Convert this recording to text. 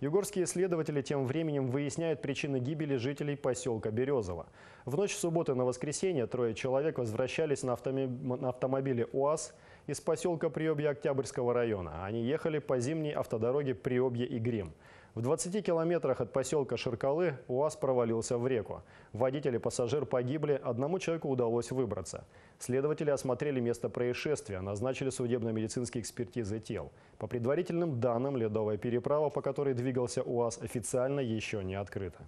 Югорские следователи тем временем выясняют причины гибели жителей поселка Березово. В ночь субботы на воскресенье трое человек возвращались на, автомобиле УАЗ из поселка Приобья Октябрьского района. Они ехали по зимней автодороге Приобья и Грим. В 20 километрах от поселка Ширкалы УАЗ провалился в реку. Водитель и пассажир погибли, одному человеку удалось выбраться. Следователи осмотрели место происшествия, назначили судебно-медицинские экспертизы тел. По предварительным данным, ледовая переправа, по которой двигался УАЗ, официально еще не открыта.